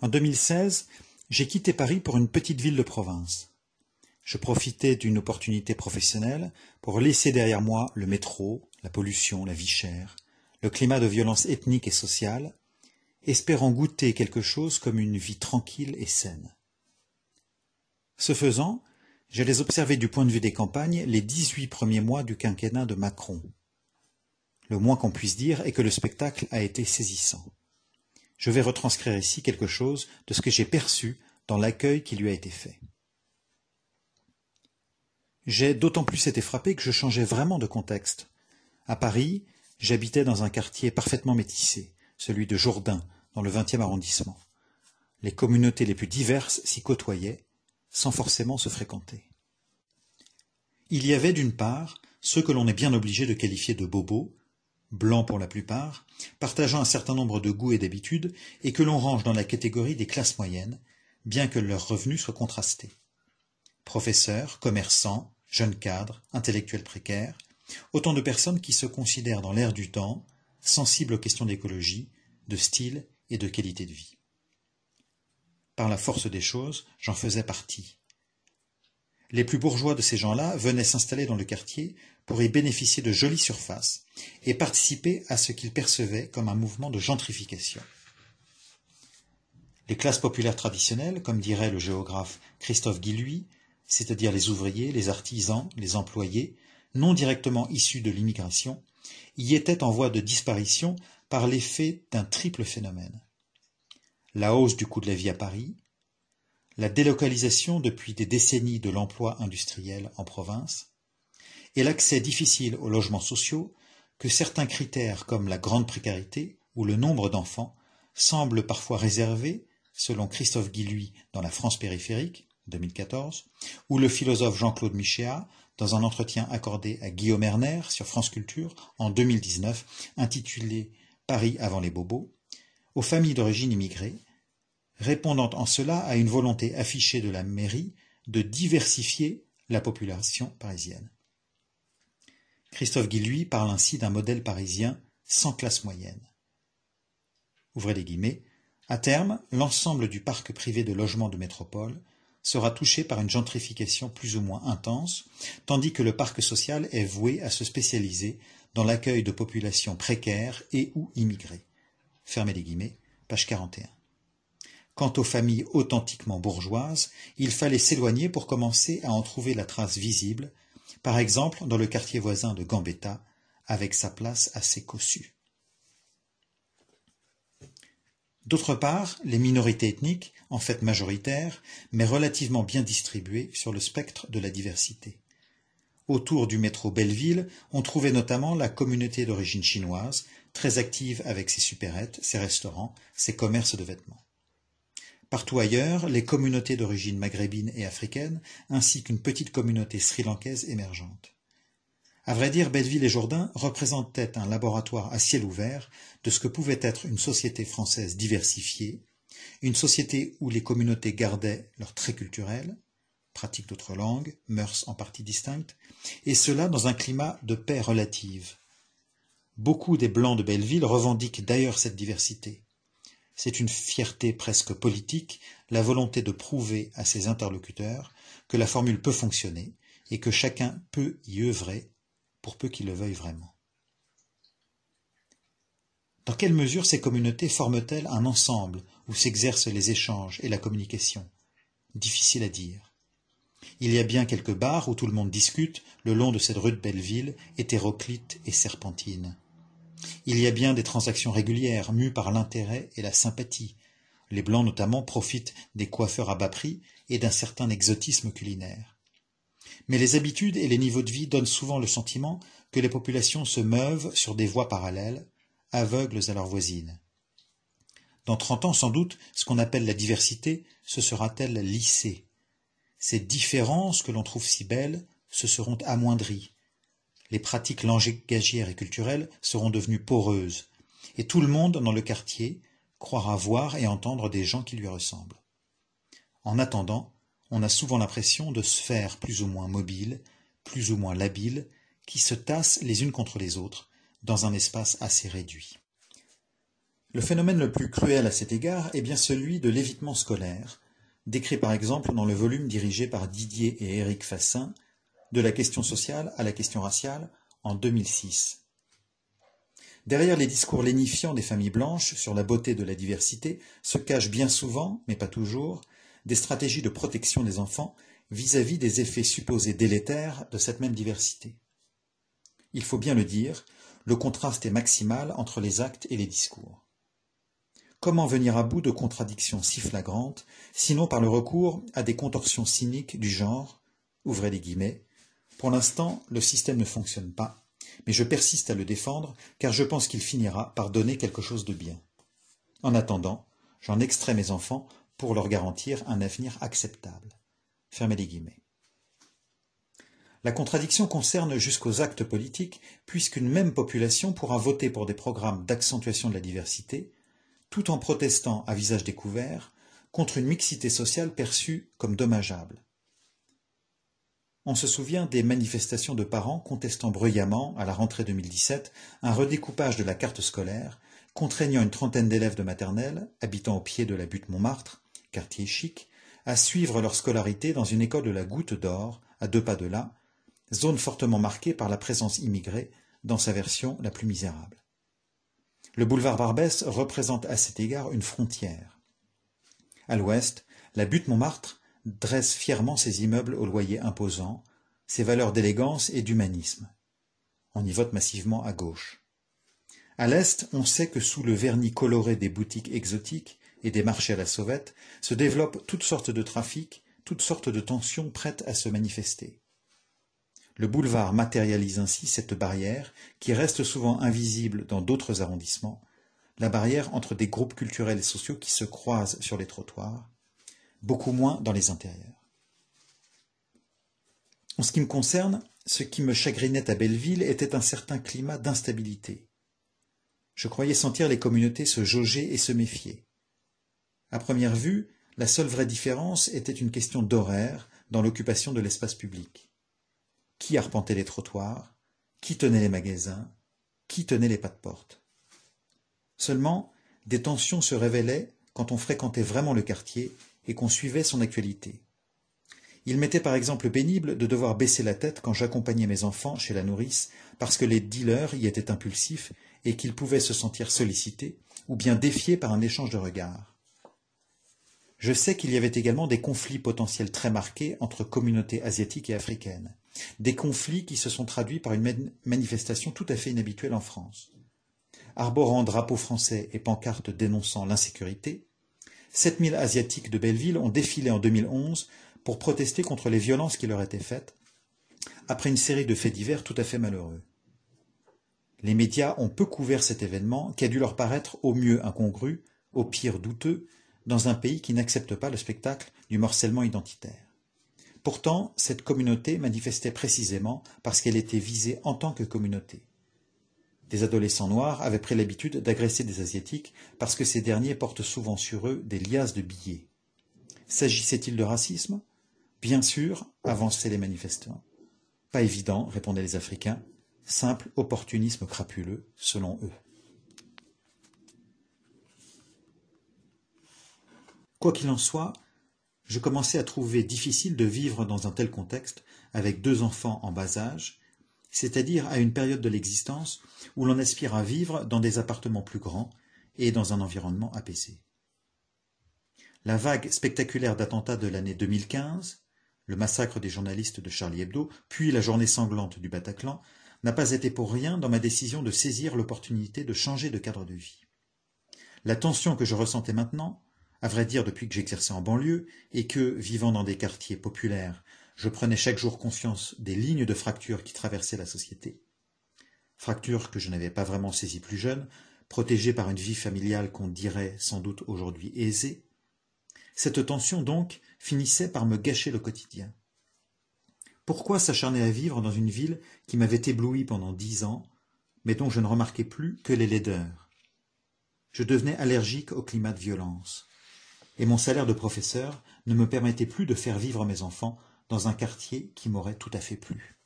En 2016, j'ai quitté Paris pour une petite ville de province. Je profitais d'une opportunité professionnelle pour laisser derrière moi le métro, la pollution, la vie chère, le climat de violence ethnique et sociale, espérant goûter quelque chose comme une vie tranquille et saine. Ce faisant, j'allais observer du point de vue des campagnes les dix-huit premiers mois du quinquennat de Macron. Le moins qu'on puisse dire est que le spectacle a été saisissant. Je vais retranscrire ici quelque chose de ce que j'ai perçu dans l'accueil qui lui a été fait. J'ai d'autant plus été frappé que je changeais vraiment de contexte. À Paris, j'habitais dans un quartier parfaitement métissé, celui de Jourdain, dans le 20e arrondissement. Les communautés les plus diverses s'y côtoyaient, sans forcément se fréquenter. Il y avait d'une part ceux que l'on est bien obligé de qualifier de bobos, blancs pour la plupart, partageant un certain nombre de goûts et d'habitudes, et que l'on range dans la catégorie des classes moyennes, bien que leurs revenus soient contrastés. Professeurs, commerçants, jeunes cadres, intellectuels précaires, autant de personnes qui se considèrent dans l'air du temps, sensibles aux questions d'écologie, de style et de qualité de vie. Par la force des choses, j'en faisais partie, les plus bourgeois de ces gens-là venaient s'installer dans le quartier pour y bénéficier de jolies surfaces et participer à ce qu'ils percevaient comme un mouvement de gentrification. Les classes populaires traditionnelles, comme dirait le géographe Christophe Guillouis, c'est-à-dire les ouvriers, les artisans, les employés, non directement issus de l'immigration, y étaient en voie de disparition par l'effet d'un triple phénomène. La hausse du coût de la vie à Paris, la délocalisation depuis des décennies de l'emploi industriel en province, et l'accès difficile aux logements sociaux que certains critères comme la grande précarité ou le nombre d'enfants semblent parfois réservés, selon Christophe Guilluy dans La France périphérique, 2014, ou le philosophe Jean-Claude Michéa dans un entretien accordé à Guillaume Erner sur France Culture en 2019, intitulé Paris avant les bobos, aux familles d'origine immigrée, répondant en cela à une volonté affichée de la mairie de diversifier la population parisienne. Christophe Guillouis parle ainsi d'un modèle parisien sans classe moyenne. Ouvrez les guillemets. À terme, l'ensemble du parc privé de logements de métropole sera touché par une gentrification plus ou moins intense, tandis que le parc social est voué à se spécialiser dans l'accueil de populations précaires et ou immigrées. Fermez les guillemets, page 41. Quant aux familles authentiquement bourgeoises, il fallait s'éloigner pour commencer à en trouver la trace visible, par exemple dans le quartier voisin de Gambetta, avec sa place assez cossue. D'autre part, les minorités ethniques, en fait majoritaires, mais relativement bien distribuées sur le spectre de la diversité. Autour du métro Belleville, on trouvait notamment la communauté d'origine chinoise, très active avec ses supérettes, ses restaurants, ses commerces de vêtements. Partout ailleurs, les communautés d'origine maghrébine et africaine, ainsi qu'une petite communauté sri-lankaise émergente. À vrai dire, Belleville et Jourdain représentaient un laboratoire à ciel ouvert de ce que pouvait être une société française diversifiée, une société où les communautés gardaient leur traits culturels, pratiques d'autres langues, mœurs en partie distinctes, et cela dans un climat de paix relative. Beaucoup des Blancs de Belleville revendiquent d'ailleurs cette diversité c'est une fierté presque politique, la volonté de prouver à ses interlocuteurs que la formule peut fonctionner et que chacun peut y œuvrer pour peu qu'il le veuille vraiment. Dans quelle mesure ces communautés forment-elles un ensemble où s'exercent les échanges et la communication Difficile à dire. Il y a bien quelques bars où tout le monde discute le long de cette rue de Belleville, hétéroclite et serpentine. Il y a bien des transactions régulières, mues par l'intérêt et la sympathie. Les Blancs notamment profitent des coiffeurs à bas prix et d'un certain exotisme culinaire. Mais les habitudes et les niveaux de vie donnent souvent le sentiment que les populations se meuvent sur des voies parallèles, aveugles à leurs voisines. Dans trente ans, sans doute, ce qu'on appelle la diversité se sera-t-elle lissée Ces différences que l'on trouve si belles se seront amoindries, les pratiques langagières et culturelles seront devenues poreuses, et tout le monde dans le quartier croira voir et entendre des gens qui lui ressemblent. En attendant, on a souvent l'impression de sphères plus ou moins mobiles, plus ou moins labiles, qui se tassent les unes contre les autres, dans un espace assez réduit. Le phénomène le plus cruel à cet égard est bien celui de l'évitement scolaire, décrit par exemple dans le volume dirigé par Didier et Éric Fassin, de la question sociale à la question raciale en 2006. Derrière les discours lénifiants des familles blanches sur la beauté de la diversité se cachent bien souvent, mais pas toujours, des stratégies de protection des enfants vis-à-vis des effets supposés délétères de cette même diversité. Il faut bien le dire, le contraste est maximal entre les actes et les discours. Comment venir à bout de contradictions si flagrantes, sinon par le recours à des contorsions cyniques du genre, ouvrez les guillemets, pour l'instant, le système ne fonctionne pas, mais je persiste à le défendre car je pense qu'il finira par donner quelque chose de bien. En attendant, j'en extrais mes enfants pour leur garantir un avenir acceptable. Fermez les guillemets. La contradiction concerne jusqu'aux actes politiques, puisqu'une même population pourra voter pour des programmes d'accentuation de la diversité, tout en protestant à visage découvert contre une mixité sociale perçue comme dommageable on se souvient des manifestations de parents contestant bruyamment, à la rentrée 2017, un redécoupage de la carte scolaire, contraignant une trentaine d'élèves de maternelle, habitant au pied de la butte Montmartre, quartier chic, à suivre leur scolarité dans une école de la Goutte d'Or, à deux pas de là, zone fortement marquée par la présence immigrée dans sa version la plus misérable. Le boulevard Barbès représente à cet égard une frontière. À l'ouest, la butte Montmartre dresse fièrement ses immeubles au loyer imposant, ses valeurs d'élégance et d'humanisme. On y vote massivement à gauche. À l'est, on sait que sous le vernis coloré des boutiques exotiques et des marchés à la sauvette se développent toutes sortes de trafics, toutes sortes de tensions prêtes à se manifester. Le boulevard matérialise ainsi cette barrière qui reste souvent invisible dans d'autres arrondissements, la barrière entre des groupes culturels et sociaux qui se croisent sur les trottoirs, beaucoup moins dans les intérieurs. En ce qui me concerne, ce qui me chagrinait à Belleville était un certain climat d'instabilité. Je croyais sentir les communautés se jauger et se méfier. À première vue, la seule vraie différence était une question d'horaire dans l'occupation de l'espace public. Qui arpentait les trottoirs Qui tenait les magasins Qui tenait les pas de porte Seulement, des tensions se révélaient quand on fréquentait vraiment le quartier et qu'on suivait son actualité. Il m'était par exemple pénible de devoir baisser la tête quand j'accompagnais mes enfants chez la nourrice parce que les dealers y étaient impulsifs et qu'ils pouvaient se sentir sollicités ou bien défiés par un échange de regards. Je sais qu'il y avait également des conflits potentiels très marqués entre communautés asiatiques et africaines, des conflits qui se sont traduits par une manifestation tout à fait inhabituelle en France. Arborant drapeaux français et pancartes dénonçant l'insécurité, 7000 Asiatiques de Belleville ont défilé en 2011 pour protester contre les violences qui leur étaient faites, après une série de faits divers tout à fait malheureux. Les médias ont peu couvert cet événement qui a dû leur paraître au mieux incongru, au pire douteux, dans un pays qui n'accepte pas le spectacle du morcellement identitaire. Pourtant, cette communauté manifestait précisément parce qu'elle était visée en tant que communauté. Des adolescents noirs avaient pris l'habitude d'agresser des Asiatiques parce que ces derniers portent souvent sur eux des liasses de billets. S'agissait-il de racisme Bien sûr, avançaient les manifestants. Pas évident, répondaient les Africains, simple opportunisme crapuleux, selon eux. Quoi qu'il en soit, je commençais à trouver difficile de vivre dans un tel contexte, avec deux enfants en bas âge, c'est-à-dire à une période de l'existence où l'on aspire à vivre dans des appartements plus grands et dans un environnement apaisé. La vague spectaculaire d'attentats de l'année 2015, le massacre des journalistes de Charlie Hebdo, puis la journée sanglante du Bataclan, n'a pas été pour rien dans ma décision de saisir l'opportunité de changer de cadre de vie. La tension que je ressentais maintenant, à vrai dire depuis que j'exerçais en banlieue, et que, vivant dans des quartiers populaires, je prenais chaque jour conscience des lignes de fracture qui traversaient la société. Fractures que je n'avais pas vraiment saisie plus jeune, protégée par une vie familiale qu'on dirait sans doute aujourd'hui aisée. Cette tension donc finissait par me gâcher le quotidien. Pourquoi s'acharner à vivre dans une ville qui m'avait ébloui pendant dix ans, mais dont je ne remarquais plus que les laideurs Je devenais allergique au climat de violence, et mon salaire de professeur ne me permettait plus de faire vivre mes enfants dans un quartier qui m'aurait tout à fait plu.